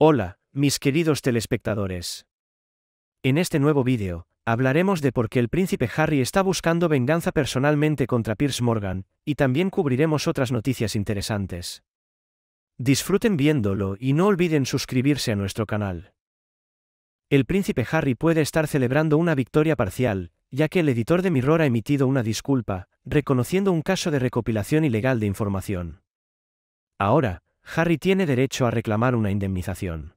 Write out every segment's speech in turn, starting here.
Hola, mis queridos telespectadores. En este nuevo vídeo, hablaremos de por qué el príncipe Harry está buscando venganza personalmente contra Pierce Morgan, y también cubriremos otras noticias interesantes. Disfruten viéndolo y no olviden suscribirse a nuestro canal. El príncipe Harry puede estar celebrando una victoria parcial, ya que el editor de Mirror ha emitido una disculpa, reconociendo un caso de recopilación ilegal de información. Ahora, Harry tiene derecho a reclamar una indemnización.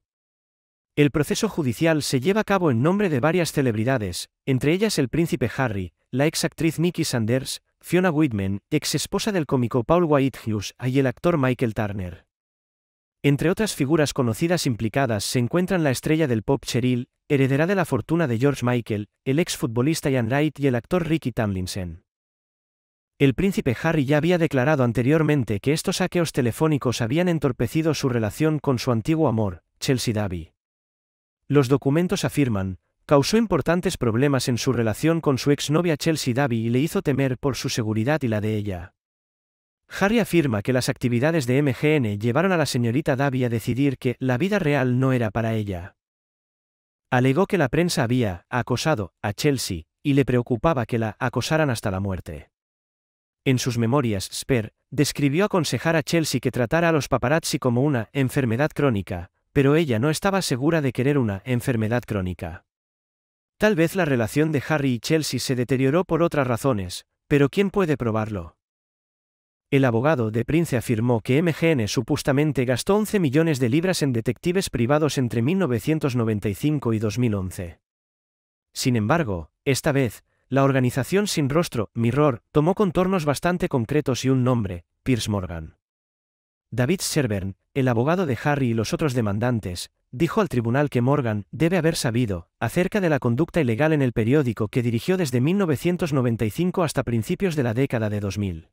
El proceso judicial se lleva a cabo en nombre de varias celebridades, entre ellas el príncipe Harry, la exactriz actriz Sanders, Fiona Whitman, ex esposa del cómico Paul Whitehouse, y el actor Michael Turner. Entre otras figuras conocidas implicadas se encuentran la estrella del pop Cheryl, heredera de la fortuna de George Michael, el exfutbolista Ian Wright y el actor Ricky Tamlinson. El príncipe Harry ya había declarado anteriormente que estos saqueos telefónicos habían entorpecido su relación con su antiguo amor, Chelsea Davy. Los documentos afirman, causó importantes problemas en su relación con su exnovia Chelsea Davy y le hizo temer por su seguridad y la de ella. Harry afirma que las actividades de MGN llevaron a la señorita Davy a decidir que la vida real no era para ella. Alegó que la prensa había acosado a Chelsea y le preocupaba que la acosaran hasta la muerte. En sus memorias, Sper describió aconsejar a Chelsea que tratara a los paparazzi como una enfermedad crónica, pero ella no estaba segura de querer una enfermedad crónica. Tal vez la relación de Harry y Chelsea se deterioró por otras razones, pero ¿quién puede probarlo? El abogado de Prince afirmó que MGN supuestamente gastó 11 millones de libras en detectives privados entre 1995 y 2011. Sin embargo, esta vez, la organización sin rostro, Mirror, tomó contornos bastante concretos y un nombre, Pierce Morgan. David Sherburn, el abogado de Harry y los otros demandantes, dijo al tribunal que Morgan debe haber sabido acerca de la conducta ilegal en el periódico que dirigió desde 1995 hasta principios de la década de 2000.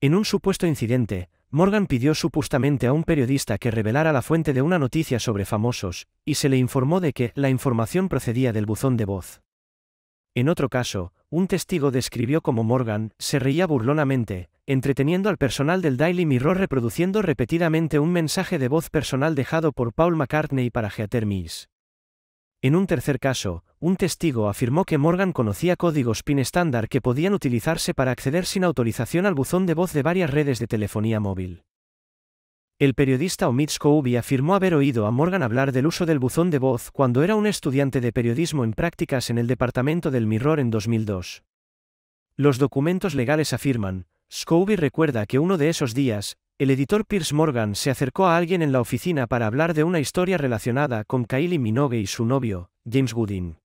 En un supuesto incidente, Morgan pidió supuestamente a un periodista que revelara la fuente de una noticia sobre famosos, y se le informó de que la información procedía del buzón de voz. En otro caso, un testigo describió cómo Morgan se reía burlonamente, entreteniendo al personal del Daily Mirror reproduciendo repetidamente un mensaje de voz personal dejado por Paul McCartney para Heather Mills. En un tercer caso, un testigo afirmó que Morgan conocía códigos PIN estándar que podían utilizarse para acceder sin autorización al buzón de voz de varias redes de telefonía móvil. El periodista Omid Scoubi afirmó haber oído a Morgan hablar del uso del buzón de voz cuando era un estudiante de periodismo en prácticas en el departamento del Mirror en 2002. Los documentos legales afirman, Scobie recuerda que uno de esos días, el editor Pierce Morgan se acercó a alguien en la oficina para hablar de una historia relacionada con Kylie Minogue y su novio, James Goodin.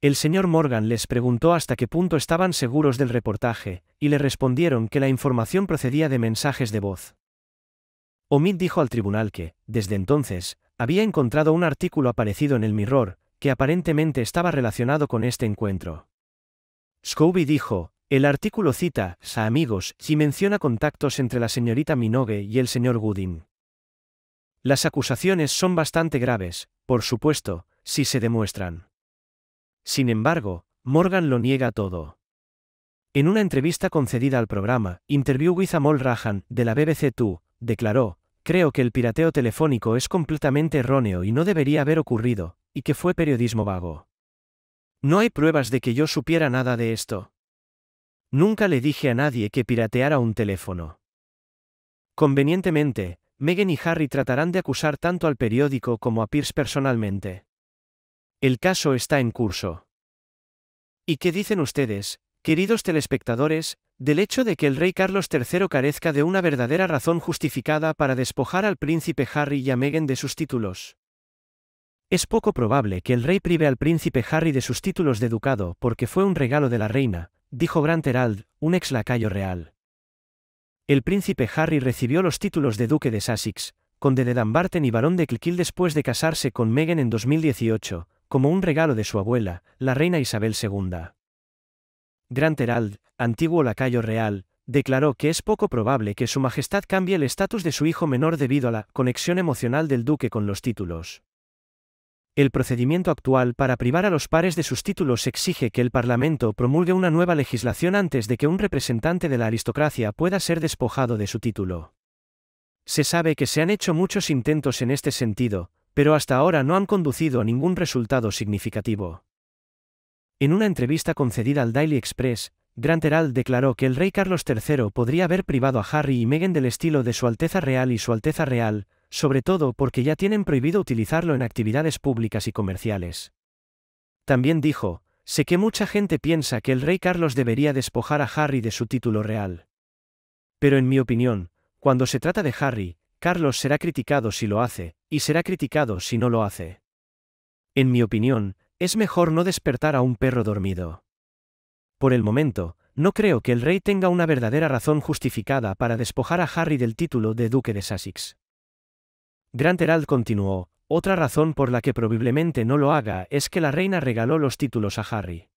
El señor Morgan les preguntó hasta qué punto estaban seguros del reportaje, y le respondieron que la información procedía de mensajes de voz. Omid dijo al tribunal que, desde entonces, había encontrado un artículo aparecido en el Mirror, que aparentemente estaba relacionado con este encuentro. Scobie dijo, el artículo cita a amigos y menciona contactos entre la señorita Minogue y el señor Gooding. Las acusaciones son bastante graves, por supuesto, si se demuestran. Sin embargo, Morgan lo niega todo. En una entrevista concedida al programa Interview with Amol Rajan de la BBC Two, declaró, Creo que el pirateo telefónico es completamente erróneo y no debería haber ocurrido, y que fue periodismo vago. No hay pruebas de que yo supiera nada de esto. Nunca le dije a nadie que pirateara un teléfono. Convenientemente, Megan y Harry tratarán de acusar tanto al periódico como a Pierce personalmente. El caso está en curso. ¿Y qué dicen ustedes, queridos telespectadores, del hecho de que el rey Carlos III carezca de una verdadera razón justificada para despojar al príncipe Harry y a Meghan de sus títulos. Es poco probable que el rey prive al príncipe Harry de sus títulos de ducado porque fue un regalo de la reina, dijo Grant Herald, un ex lacayo real. El príncipe Harry recibió los títulos de duque de Sussex, conde de Dumbarton y barón de Cliquil después de casarse con Meghan en 2018, como un regalo de su abuela, la reina Isabel II. Grant Herald, antiguo lacayo real, declaró que es poco probable que Su Majestad cambie el estatus de su hijo menor debido a la conexión emocional del duque con los títulos. El procedimiento actual para privar a los pares de sus títulos exige que el Parlamento promulgue una nueva legislación antes de que un representante de la aristocracia pueda ser despojado de su título. Se sabe que se han hecho muchos intentos en este sentido, pero hasta ahora no han conducido a ningún resultado significativo. En una entrevista concedida al Daily Express, Grant Herald declaró que el rey Carlos III podría haber privado a Harry y Meghan del estilo de Su Alteza Real y Su Alteza Real, sobre todo porque ya tienen prohibido utilizarlo en actividades públicas y comerciales. También dijo, sé que mucha gente piensa que el rey Carlos debería despojar a Harry de su título real. Pero en mi opinión, cuando se trata de Harry, Carlos será criticado si lo hace, y será criticado si no lo hace. En mi opinión, es mejor no despertar a un perro dormido. Por el momento, no creo que el rey tenga una verdadera razón justificada para despojar a Harry del título de duque de Sussex. Grant Herald continuó, otra razón por la que probablemente no lo haga es que la reina regaló los títulos a Harry.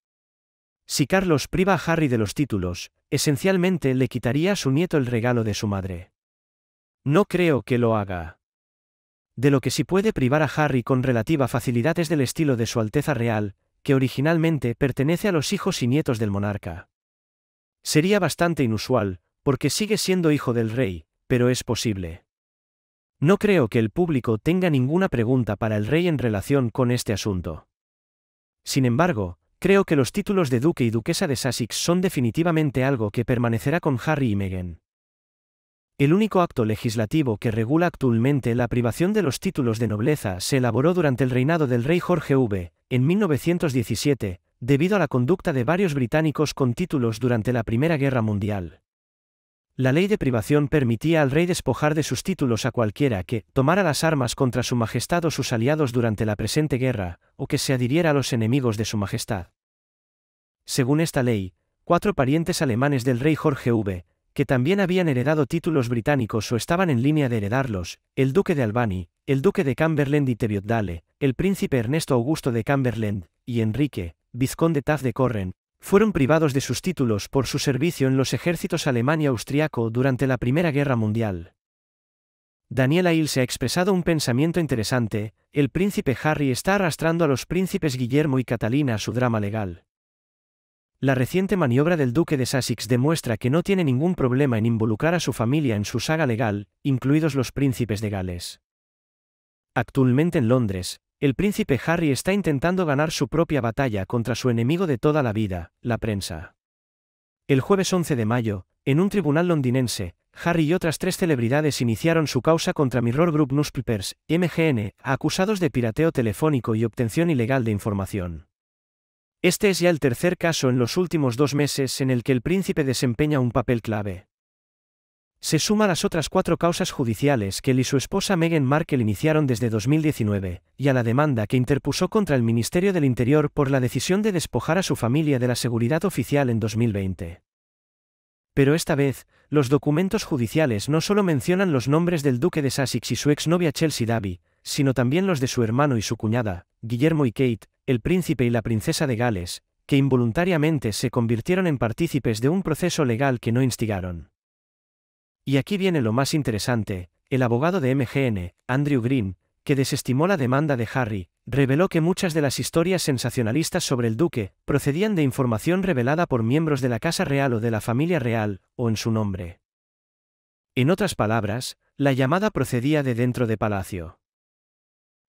Si Carlos priva a Harry de los títulos, esencialmente le quitaría a su nieto el regalo de su madre. No creo que lo haga. De lo que sí puede privar a Harry con relativa facilidad es del estilo de Su Alteza Real, que originalmente pertenece a los hijos y nietos del monarca. Sería bastante inusual, porque sigue siendo hijo del rey, pero es posible. No creo que el público tenga ninguna pregunta para el rey en relación con este asunto. Sin embargo, creo que los títulos de duque y duquesa de Sussex son definitivamente algo que permanecerá con Harry y Meghan. El único acto legislativo que regula actualmente la privación de los títulos de nobleza se elaboró durante el reinado del rey Jorge V, en 1917, debido a la conducta de varios británicos con títulos durante la Primera Guerra Mundial. La ley de privación permitía al rey despojar de sus títulos a cualquiera que tomara las armas contra su majestad o sus aliados durante la presente guerra, o que se adhiriera a los enemigos de su majestad. Según esta ley, cuatro parientes alemanes del rey Jorge V, que también habían heredado títulos británicos o estaban en línea de heredarlos, el duque de Albany, el duque de Cumberland y Teviotdale, el príncipe Ernesto Augusto de Cumberland, y Enrique, vizconde Taf de Corren, fueron privados de sus títulos por su servicio en los ejércitos alemán y austriaco durante la Primera Guerra Mundial. Daniel se ha expresado un pensamiento interesante, el príncipe Harry está arrastrando a los príncipes Guillermo y Catalina a su drama legal. La reciente maniobra del duque de Sussex demuestra que no tiene ningún problema en involucrar a su familia en su saga legal, incluidos los príncipes de Gales. Actualmente en Londres, el príncipe Harry está intentando ganar su propia batalla contra su enemigo de toda la vida, la prensa. El jueves 11 de mayo, en un tribunal londinense, Harry y otras tres celebridades iniciaron su causa contra Mirror Group Newspapers, MGN, acusados de pirateo telefónico y obtención ilegal de información. Este es ya el tercer caso en los últimos dos meses en el que el príncipe desempeña un papel clave. Se suma a las otras cuatro causas judiciales que él y su esposa Meghan Markle iniciaron desde 2019, y a la demanda que interpuso contra el Ministerio del Interior por la decisión de despojar a su familia de la seguridad oficial en 2020. Pero esta vez, los documentos judiciales no solo mencionan los nombres del duque de Sussex y su exnovia Chelsea Davy, sino también los de su hermano y su cuñada, Guillermo y Kate, el príncipe y la princesa de Gales, que involuntariamente se convirtieron en partícipes de un proceso legal que no instigaron. Y aquí viene lo más interesante, el abogado de MGN, Andrew Green, que desestimó la demanda de Harry, reveló que muchas de las historias sensacionalistas sobre el duque procedían de información revelada por miembros de la Casa Real o de la familia real, o en su nombre. En otras palabras, la llamada procedía de dentro de palacio.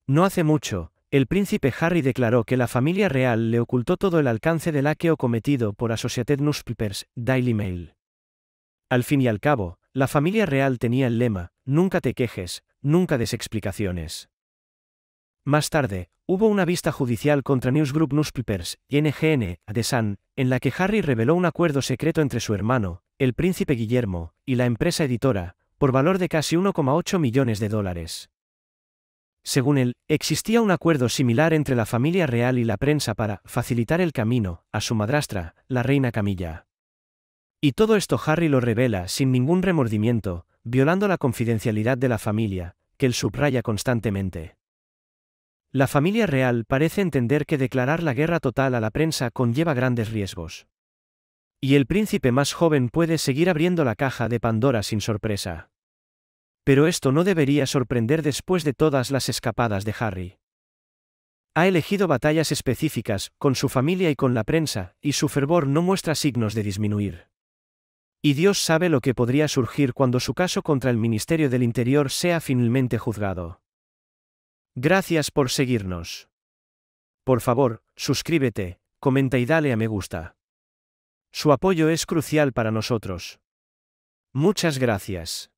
No hace mucho, el príncipe Harry declaró que la familia real le ocultó todo el alcance del aqueo cometido por Associated Newspapers, Daily Mail. Al fin y al cabo, la familia real tenía el lema, nunca te quejes, nunca des explicaciones. Más tarde, hubo una vista judicial contra Newsgroup Newspapers, NGN, de Sun, en la que Harry reveló un acuerdo secreto entre su hermano, el príncipe Guillermo, y la empresa editora, por valor de casi 1,8 millones de dólares. Según él, existía un acuerdo similar entre la familia real y la prensa para facilitar el camino a su madrastra, la reina Camilla. Y todo esto Harry lo revela sin ningún remordimiento, violando la confidencialidad de la familia, que él subraya constantemente. La familia real parece entender que declarar la guerra total a la prensa conlleva grandes riesgos. Y el príncipe más joven puede seguir abriendo la caja de Pandora sin sorpresa. Pero esto no debería sorprender después de todas las escapadas de Harry. Ha elegido batallas específicas, con su familia y con la prensa, y su fervor no muestra signos de disminuir. Y Dios sabe lo que podría surgir cuando su caso contra el Ministerio del Interior sea finalmente juzgado. Gracias por seguirnos. Por favor, suscríbete, comenta y dale a me gusta. Su apoyo es crucial para nosotros. Muchas gracias.